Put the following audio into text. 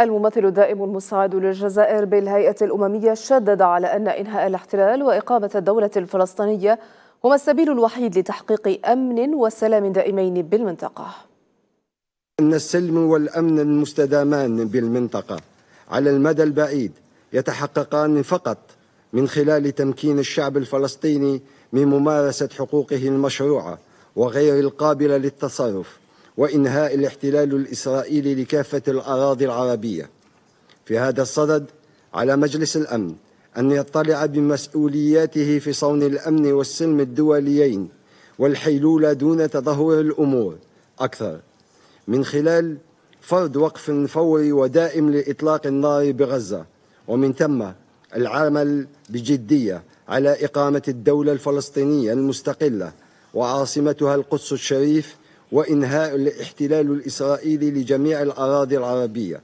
الممثل الدائم المساعد للجزائر بالهيئة الأممية شدد على أن إنهاء الاحتلال وإقامة الدولة الفلسطينية هما السبيل الوحيد لتحقيق أمن وسلام دائمين بالمنطقة أن السلم والأمن المستدامان بالمنطقة على المدى البعيد يتحققان فقط من خلال تمكين الشعب الفلسطيني من ممارسة حقوقه المشروعة وغير القابلة للتصرف وإنهاء الاحتلال الإسرائيلي لكافة الأراضي العربية في هذا الصدد على مجلس الأمن أن يطلع بمسؤولياته في صون الأمن والسلم الدوليين والحيلولة دون تدهور الأمور أكثر من خلال فرض وقف فوري ودائم لإطلاق النار بغزة ومن ثم العمل بجدية على إقامة الدولة الفلسطينية المستقلة وعاصمتها القدس الشريف وإنهاء الاحتلال الإسرائيلي لجميع الأراضي العربية